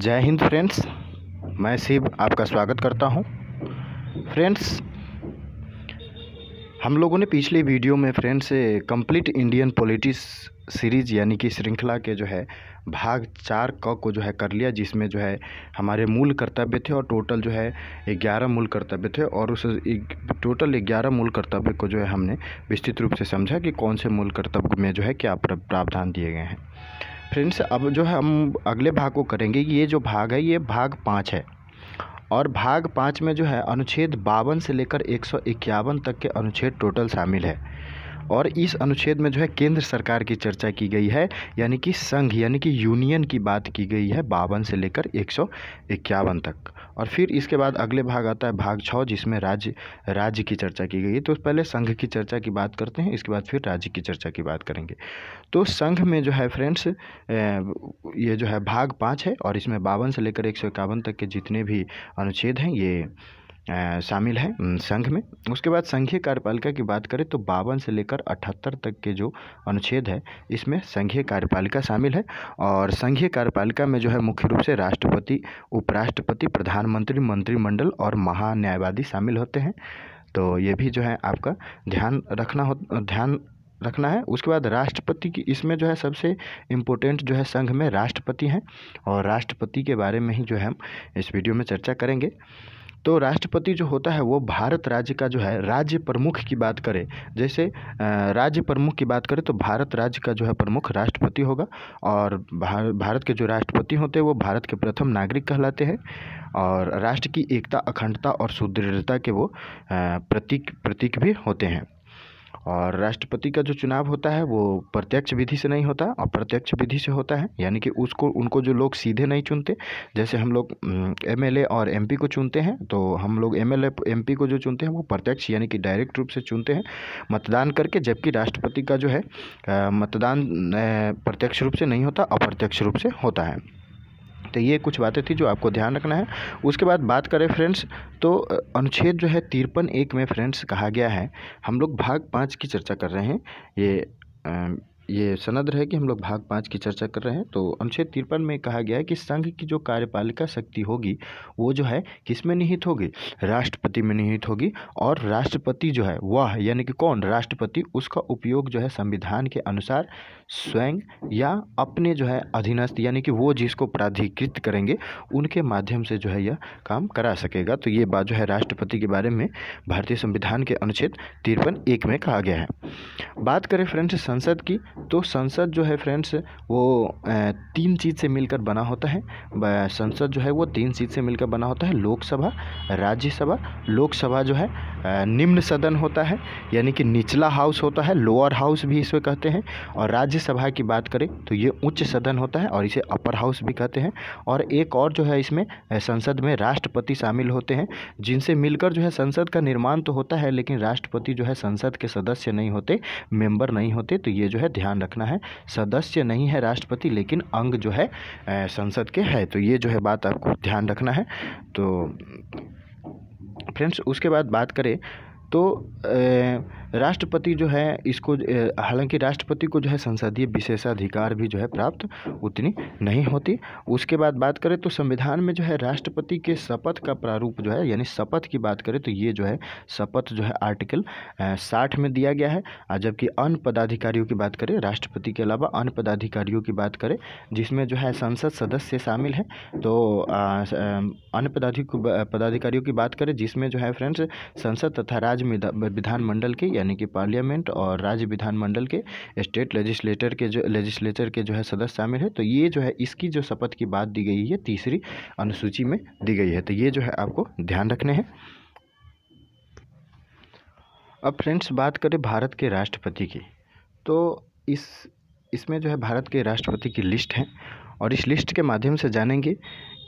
जय हिंद फ्रेंड्स मैं शिव आपका स्वागत करता हूं फ्रेंड्स हम लोगों ने पिछले वीडियो में फ्रेंड्स से कंप्लीट इंडियन पॉलिटिक्स सीरीज यानी कि श्रृंखला के जो है भाग चार क को जो है कर लिया जिसमें जो है हमारे मूल कर्तव्य थे और टोटल जो है ग्यारह मूल कर्तव्य थे और उस टोटल ग्यारह मूल कर्तव्य को जो है हमने विस्तृत रूप से समझा कि कौन से मूल कर्तव्य में जो है क्या प्रावधान दिए गए हैं फ्रेंड्स अब जो है हम अगले भाग को करेंगे ये जो भाग है ये भाग पाँच है और भाग पाँच में जो है अनुच्छेद बावन से लेकर एक तक के अनुच्छेद टोटल शामिल है और इस अनुच्छेद में जो है केंद्र सरकार की चर्चा की गई है यानी कि संघ यानी कि यूनियन की बात की गई है बावन से लेकर एक तक और फिर इसके बाद अगले भाग आता है भाग छः जिसमें राज्य राज्य की चर्चा की गई है तो पहले संघ की चर्चा की बात करते हैं इसके बाद फिर राज्य की चर्चा की बात करेंगे तो संघ में जो है फ्रेंड्स ये जो है भाग पाँच है और इसमें बावन से लेकर एक तक के जितने भी अनुच्छेद हैं ये शामिल है संघ में उसके बाद संघीय कार्यपालिका की बात करें तो बावन से लेकर अठहत्तर तक के जो अनुच्छेद है इसमें संघीय कार्यपालिका शामिल है और संघीय कार्यपालिका में जो है मुख्य रूप से राष्ट्रपति उपराष्ट्रपति प्रधानमंत्री मंत्रिमंडल और महान्यायवादी शामिल होते हैं तो ये भी जो है आपका ध्यान रखना हो ध्यान रखना है उसके बाद राष्ट्रपति की इसमें जो है सबसे इम्पोर्टेंट जो है संघ में राष्ट्रपति हैं और राष्ट्रपति के बारे में ही जो है हम इस वीडियो में चर्चा करेंगे तो राष्ट्रपति जो होता है वो भारत राज्य का जो है राज्य प्रमुख की बात करें जैसे राज्य प्रमुख की बात करें तो भारत राज्य का जो है प्रमुख राष्ट्रपति होगा और भारत के जो राष्ट्रपति होते हैं वो भारत के प्रथम नागरिक कहलाते हैं और राष्ट्र की एकता अखंडता और सुदृढ़ता के वो प्रतीक प्रतीक भी होते हैं और राष्ट्रपति का जो चुनाव होता है वो प्रत्यक्ष विधि से नहीं होता अप्रत्यक्ष विधि से होता है यानी कि उसको उनको जो लोग सीधे नहीं चुनते जैसे हम लोग एम और एम को चुनते हैं तो हम लोग एम एल को जो चुनते हैं वो प्रत्यक्ष यानी कि डायरेक्ट रूप से चुनते हैं मतदान करके जबकि राष्ट्रपति का जो है मतदान प्रत्यक्ष रूप से नहीं होता अप्रत्यक्ष रूप से होता है तो ये कुछ बातें थी जो आपको ध्यान रखना है उसके बाद बात करें फ्रेंड्स तो अनुच्छेद जो है तिरपन एक में फ्रेंड्स कहा गया है हम लोग भाग पाँच की चर्चा कर रहे हैं ये ये सनद है कि हम लोग भाग पाँच की चर्चा कर रहे हैं तो अनुच्छेद तिरपन में कहा गया है कि संघ की जो कार्यपालिका शक्ति होगी वो जो है किस में निहित होगी राष्ट्रपति में निहित होगी और राष्ट्रपति जो है वह यानी कि कौन राष्ट्रपति उसका उपयोग जो है संविधान के अनुसार स्वयं या अपने जो है अधीनस्थ यानी कि वो जिसको प्राधिकृत करेंगे उनके माध्यम से जो है यह काम करा सकेगा तो ये बात जो है राष्ट्रपति के बारे में भारतीय संविधान के अनुच्छेद तिरपन एक में कहा गया है बात करें फ्रेंड्स संसद की तो संसद जो है फ्रेंड्स वो तीन चीज़ से मिलकर बना होता है संसद जो है वो तीन चीज़ से मिलकर बना होता है लोकसभा राज्यसभा लोकसभा जो है निम्न सदन होता है यानी कि निचला हाउस होता है लोअर हाउस भी इसमें कहते हैं और राज्यसभा की बात करें तो ये उच्च सदन होता है और इसे अपर हाउस भी कहते हैं और एक और जो है इसमें संसद में राष्ट्रपति शामिल होते हैं जिनसे मिलकर जो है संसद का निर्माण तो होता है लेकिन राष्ट्रपति जो है संसद के सदस्य नहीं होते मेंबर नहीं होते तो ये जो है ध्यान रखना है सदस्य नहीं है राष्ट्रपति लेकिन अंग जो है संसद के है तो ये जो है बात आपको ध्यान रखना है तो फ्रेंड्स उसके बाद बात करें तो ए, राष्ट्रपति जो है इसको हालांकि राष्ट्रपति को जो है संसदीय विशेषाधिकार भी जो है प्राप्त उतनी नहीं होती उसके बाद बात करें तो संविधान में जो है राष्ट्रपति के शपथ का प्रारूप जो है यानी शपथ की बात करें तो ये जो है शपथ जो है आर्टिकल साठ में दिया गया है और जबकि अन्य पदाधिकारियों की बात करें राष्ट्रपति के अलावा अन्य पदाधिकारियों की बात करें जिसमें जो है संसद सदस्य शामिल हैं तो अन्य पदाधिक पदाधिकारियों की बात करें जिसमें जो है फ्रेंड्स संसद तथा राज्य विधानमंडल के यानी कि पार्लियामेंट और राज्य विधानमंडल के स्टेट लेजिस्लेटर के जो लेजिस्लेटर के जो है सदस्य शामिल है तो ये जो है इसकी जो शपथ की बात दी गई है तीसरी अनुसूची में दी गई है तो ये जो है आपको ध्यान रखने हैं अब फ्रेंड्स बात करें भारत के राष्ट्रपति की तो इस इसमें जो है भारत के राष्ट्रपति की लिस्ट है और इस लिस्ट के माध्यम से जानेंगे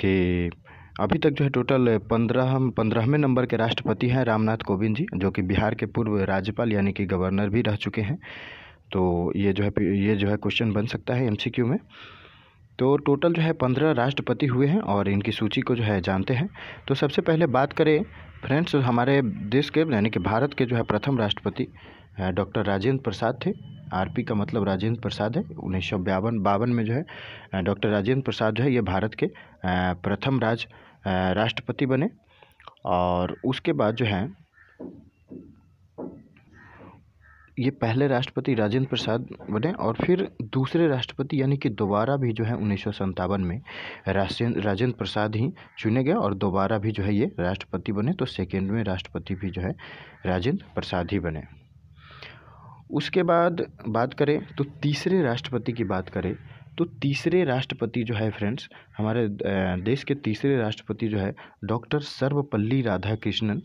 कि अभी तक जो है टोटल पंद्रह पंद्रहवें नंबर के राष्ट्रपति हैं रामनाथ कोविंद जी जो कि बिहार के पूर्व राज्यपाल यानी कि गवर्नर भी रह चुके हैं तो ये जो है ये जो है क्वेश्चन बन सकता है एमसीक्यू में तो टोटल जो है पंद्रह राष्ट्रपति हुए हैं और इनकी सूची को जो है जानते हैं तो सबसे पहले बात करें फ्रेंड्स हमारे देश के यानी कि भारत के जो है प्रथम राष्ट्रपति डॉक्टर राजेंद्र प्रसाद थे आरपी का मतलब राजेंद्र प्रसाद है उन्नीस सौ बयावन बावन में जो है डॉक्टर राजेंद्र प्रसाद जो है ये भारत के प्रथम राज राष्ट्रपति बने और उसके बाद जो है ये पहले राष्ट्रपति राजेंद्र प्रसाद बने और फिर दूसरे राष्ट्रपति यानी कि दोबारा भी जो है उन्नीस में राजेंद्र प्रसाद ही चुने गए और दोबारा भी जो है ये राष्ट्रपति बने तो सेकेंड में राष्ट्रपति भी जो है राजेंद्र प्रसाद ही बने उसके बाद बात करें तो तीसरे राष्ट्रपति की बात करें तो तीसरे राष्ट्रपति जो है फ्रेंड्स हमारे देश के तीसरे राष्ट्रपति जो है डॉक्टर सर्वपल्ली राधाकृष्णन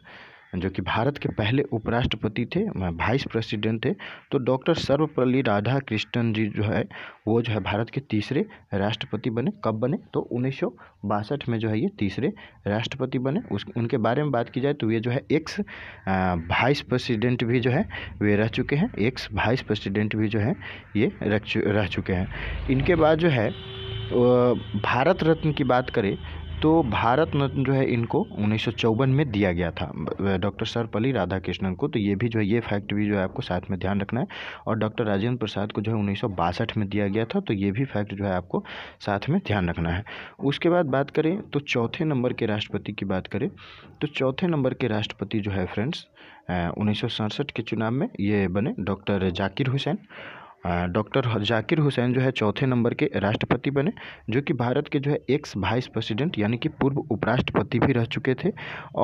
जो कि भारत के पहले उपराष्ट्रपति थे वाइस प्रेसिडेंट थे तो डॉक्टर सर्वपल्ली राधा कृष्णन जी जो है वो जो है भारत के तीसरे राष्ट्रपति बने कब बने तो उन्नीस में जो है ये तीसरे राष्ट्रपति बने उस उनके बारे में बात की जाए तो ये जो है एक्स वाइस प्रेसिडेंट भी जो है वे रह चुके हैं एक्स वाइस प्रेसिडेंट भी जो है ये रह चुके हैं इनके बाद जो है भारत रत्न की बात करें तो भारत रत्न जो है इनको उन्नीस में दिया गया था डॉक्टर सर्वपल्ली राधाकृष्णन को तो ये भी जो है ये फैक्ट भी जो है आपको साथ में ध्यान रखना है और डॉक्टर राजेंद्र प्रसाद को जो है उन्नीस में दिया गया था तो ये भी फैक्ट जो है आपको साथ में ध्यान रखना है उसके बाद बात करें तो चौथे नंबर के राष्ट्रपति की बात करें तो चौथे नंबर के राष्ट्रपति जो है फ्रेंड्स उन्नीस के चुनाव में ये बने डॉक्टर जाकिर हुसैन डॉक्टर जाकिर हुसैन जो है चौथे नंबर के राष्ट्रपति बने जो कि भारत के जो है एक्स वाइस प्रेसिडेंट यानी कि पूर्व उपराष्ट्रपति भी रह चुके थे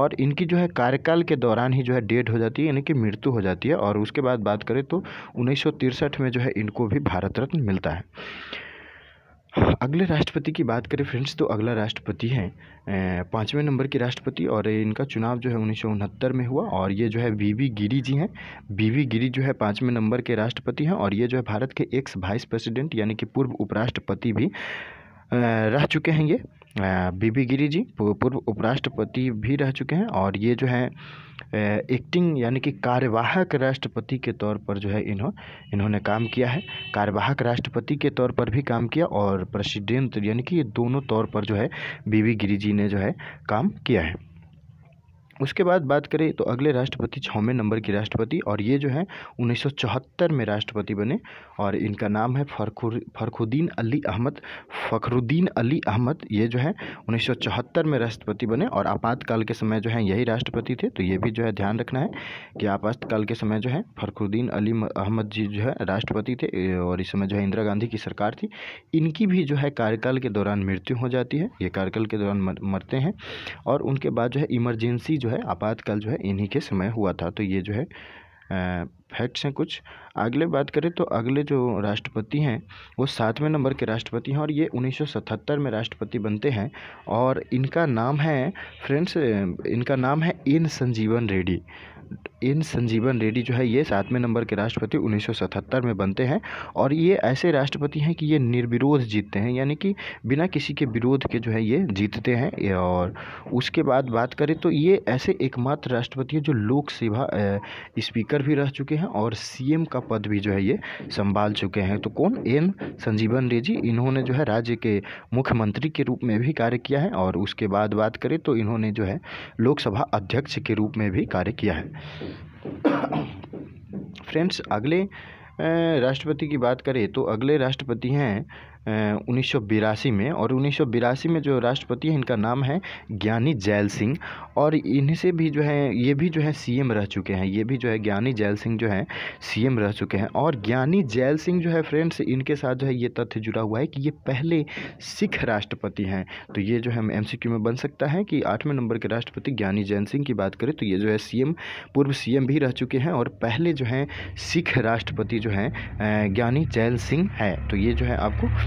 और इनकी जो है कार्यकाल के दौरान ही जो है डेड हो जाती है यानी कि मृत्यु हो जाती है और उसके बाद बात करें तो उन्नीस में जो है इनको भी भारत रत्न मिलता है अगले राष्ट्रपति की बात करें फ्रेंड्स तो अगला राष्ट्रपति है पाँचवें नंबर के राष्ट्रपति और इनका चुनाव जो है उन्नीस में हुआ और ये जो है वी गिरी जी हैं वी गिरी जो है पाँचवें नंबर के राष्ट्रपति हैं और ये जो है भारत के एक्स वाइस प्रेसिडेंट यानी कि पूर्व उपराष्ट्रपति भी रह चुके हैं ये बीबी गिरी जी पूर्व उपराष्ट्रपति भी रह चुके हैं और ये जो है एक्टिंग यानी कि कार्यवाहक राष्ट्रपति के तौर पर जो है इन्हों इन्होंने काम किया है कार्यवाहक राष्ट्रपति के तौर पर भी काम किया और प्रेसिडेंट यानी कि ये दोनों तौर पर जो है बीबी गिरी जी ने जो है काम किया है उसके बाद बात करें तो अगले राष्ट्रपति छवें नंबर के राष्ट्रपति और ये जो है 1974 में राष्ट्रपति बने और इनका नाम है फरखुर फरखुद्दीन अली अहमद फ़खरुद्दीन अली अहमद ये जो है 1974 में राष्ट्रपति बने और आपातकाल के समय जो है यही राष्ट्रपति थे तो ये भी जो है ध्यान रखना है कि आपातकाल के समय जो है फरखुद्दीन अली अहमद जी जो है राष्ट्रपति थे और इस समय जो है इंदिरा गांधी की सरकार थी इनकी भी जो है कार्यकाल के दौरान मृत्यु हो जाती है ये कार्यकाल के दौरान मरते हैं और उनके बाद जो है इमरजेंसी जो है आपातकाल जो है इन्हीं के समय हुआ था तो ये जो है फैक्ट्स हैं कुछ अगले बात करें तो अगले जो राष्ट्रपति हैं वो सातवें नंबर के राष्ट्रपति हैं और ये 1977 में राष्ट्रपति बनते हैं और इनका नाम है फ्रेंड्स इनका नाम है एन संजीवन रेड्डी एन संजीवन रेड्डी जो है ये सातवें नंबर के राष्ट्रपति 1977 में बनते हैं और ये ऐसे राष्ट्रपति हैं कि ये निर्विरोध जीतते हैं यानी कि बिना किसी के विरोध के जो है ये जीतते हैं और उसके बाद बात करें तो ये ऐसे एकमात्र राष्ट्रपति हैं जो लोकसभा स्पीकर भी रह चुके चुके हैं और सीएम का पद भी जो है ये संभाल चुके हैं तो कौन एन संजीवन रेड्डी इन्होंने जो है राज्य के मुख्यमंत्री के रूप में भी कार्य किया है और उसके बाद बात करें तो इन्होंने जो है लोकसभा अध्यक्ष के रूप में भी कार्य किया है फ्रेंड्स अगले राष्ट्रपति की बात करें तो अगले राष्ट्रपति हैं उन्नीस में और उन्नीस में जो राष्ट्रपति हैं इनका नाम है ज्ञानी जैल सिंह और इनसे भी जो है ये भी जो है सीएम रह चुके हैं ये भी जो है ज्ञानी जैल सिंह जो है सीएम रह चुके हैं और ज्ञानी जैल सिंह जो है फ्रेंड्स इनके साथ जो है ये तथ्य जुड़ा हुआ है कि ये पहले सिख राष्ट्रपति हैं तो ये जो है एम में बन सकता है कि आठवें नंबर के राष्ट्रपति ज्ञानी जैन सिंह की बात करें तो ये जो है सी पूर्व सी भी रह चुके हैं और पहले जो हैं सिख राष्ट्रपति जो हैं ज्ञानी जैल सिंह है तो ये जो है आपको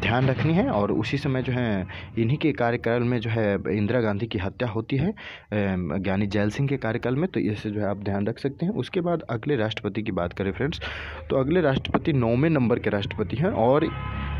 ध्यान रखनी है और उसी समय जो है इन्हीं के कार्यकाल में जो है इंदिरा गांधी की हत्या होती है ज्ञानी जैल सिंह के कार्यकाल में तो इसे जो है आप ध्यान रख सकते हैं उसके बाद अगले राष्ट्रपति की बात करें फ्रेंड्स तो अगले राष्ट्रपति नौवें नंबर के राष्ट्रपति हैं और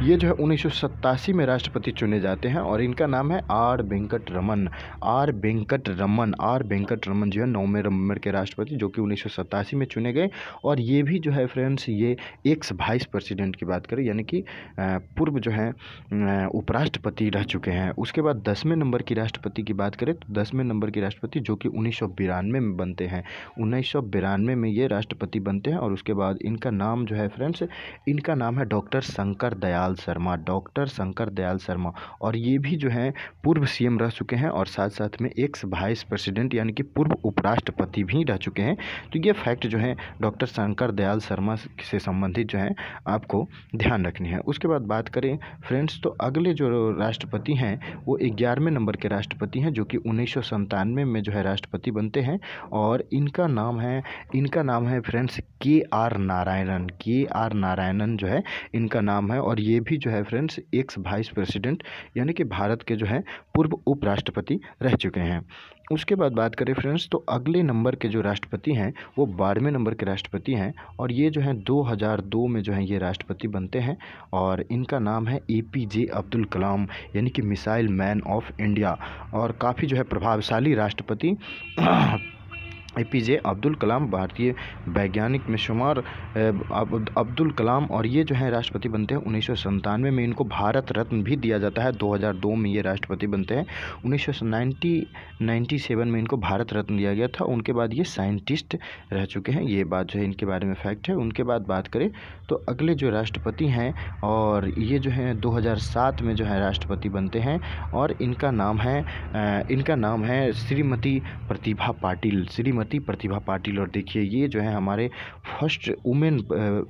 ये जो है उन्नीस में राष्ट्रपति चुने जाते हैं और इनका नाम है R Venkat Raman R Venkat Raman R Venkat Raman जो है नौवें नंबर के राष्ट्रपति जो कि उन्नीस में चुने गए और ये भी जो है फ्रेंड्स ये एक्स वाइस प्रेसिडेंट की बात करें यानी कि पूर्व जो है उपराष्ट्रपति रह चुके हैं उसके बाद दसवें नंबर की राष्ट्रपति की बात करें तो दसवें नंबर की राष्ट्रपति जो कि उन्नीस में बनते हैं उन्नीस में ये राष्ट्रपति बनते हैं और उसके बाद इनका नाम जो है फ्रेंड्स इनका नाम है डॉक्टर शंकर दयाल शर्मा डॉक्टर शंकर दयाल शर्मा और ये भी जो है पूर्व सी रह चुके हैं और साथ साथ में एक्स वाइस प्रेसिडेंट यानी कि पूर्व उपराष्ट्रपति भी रह चुके हैं तो ये फैक्ट जो है डॉक्टर शंकर दयाल शर्मा से संबंधित जो है आपको ध्यान रखनी है उसके बाद बात करें करें फ्रेंड्स तो अगले जो राष्ट्रपति हैं वो ग्यारहवें नंबर के राष्ट्रपति हैं जो कि उन्नीस में जो है राष्ट्रपति बनते हैं और इनका नाम है इनका नाम है फ्रेंड्स के आर नारायणन के आर नारायणन जो है इनका नाम है और ये भी जो है फ्रेंड्स एक्स वाइस प्रेसिडेंट यानी कि भारत के जो है पूर्व उपराष्ट्रपति रह चुके हैं उसके बाद बात करें फ्रेंड्स तो अगले नंबर के जो राष्ट्रपति हैं वो बारहवें नंबर के राष्ट्रपति हैं और ये जो हैं 2002 में जो हैं ये राष्ट्रपति बनते हैं और इनका नाम है ए पी जे अब्दुल कलाम यानी कि मिसाइल मैन ऑफ इंडिया और काफ़ी जो है प्रभावशाली राष्ट्रपति ए पी जे अब्दुल कलाम भारतीय वैज्ञानिक में शुमार अब्दुल कलाम और ये जो है राष्ट्रपति बनते हैं उन्नीस सौ में इनको भारत रत्न भी दिया जाता है 2002 में ये राष्ट्रपति बनते हैं उन्नीस सौ में इनको भारत रत्न दिया गया था उनके बाद ये साइंटिस्ट रह चुके हैं ये बात जो है इनके बारे में फैक्ट है उनके बाद बात करें तो अगले जो राष्ट्रपति हैं और ये जो है सात में जो है राष्ट्रपति बनते हैं और इनका नाम है इनका नाम है श्रीमती प्रतिभा पाटिल श्रीमती श्रीमती प्रतिभा पाटिल और देखिए ये जो है हमारे फर्स्ट वुमेन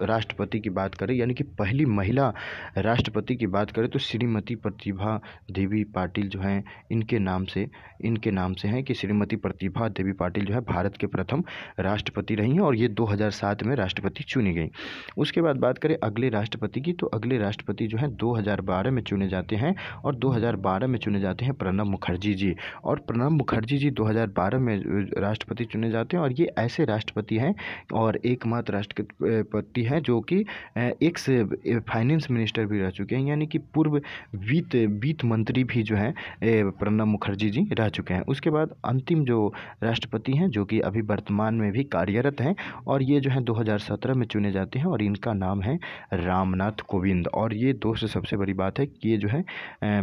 राष्ट्रपति की बात करें यानी कि पहली महिला राष्ट्रपति की बात करें तो श्रीमती प्रतिभा देवी पाटिल जो हैं इनके नाम से इनके नाम से हैं कि श्रीमती प्रतिभा देवी पाटिल जो है भारत के प्रथम राष्ट्रपति रही हैं और ये दो में राष्ट्रपति चुनी गई उसके बाद बात करें अगले राष्ट्रपति की तो अगले राष्ट्रपति जो हैं दो में चुने जाते हैं और दो में चुने जाते हैं प्रणब मुखर्जी जी और प्रणब मुखर्जी जी दो में राष्ट्रपति चुने करने जाते हैं और ये ऐसे राष्ट्रपति हैं और एकमात्र राष्ट्रपति हैं जो कि एक से फाइनेंस मिनिस्टर भी रह चुके हैं यानी कि पूर्व वित्त वित्त मंत्री भी जो हैं प्रणब मुखर्जी जी रह चुके हैं उसके बाद अंतिम जो राष्ट्रपति हैं जो कि अभी वर्तमान में भी कार्यरत हैं और ये जो हैं दो में चुने जाते हैं और इनका नाम है रामनाथ कोविंद और ये दो से सबसे बड़ी बात है कि ये जो है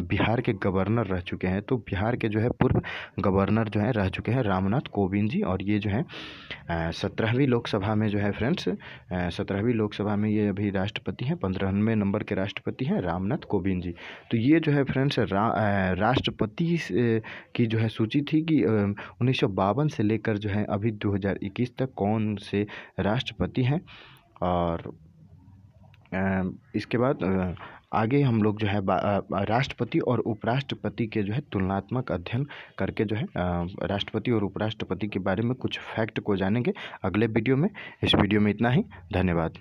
बिहार के गवर्नर रह चुके हैं तो बिहार के जो है पूर्व गवर्नर जो है रह चुके हैं रामनाथ कोविंद जी और ये जो है सत्रहवीं लोकसभा में जो है फ्रेंड्स सत्रहवीं लोकसभा में ये अभी राष्ट्रपति हैं पंद्रहवें नंबर के राष्ट्रपति हैं रामनाथ कोविंद जी तो ये जो है फ्रेंड्स राष्ट्रपति की जो है सूची थी कि उन्नीस से लेकर जो है अभी दो तक कौन से राष्ट्रपति हैं और इसके बाद आगे हम लोग जो है राष्ट्रपति और उपराष्ट्रपति के जो है तुलनात्मक अध्ययन करके जो है राष्ट्रपति और उपराष्ट्रपति के बारे में कुछ फैक्ट को जानेंगे अगले वीडियो में इस वीडियो में इतना ही धन्यवाद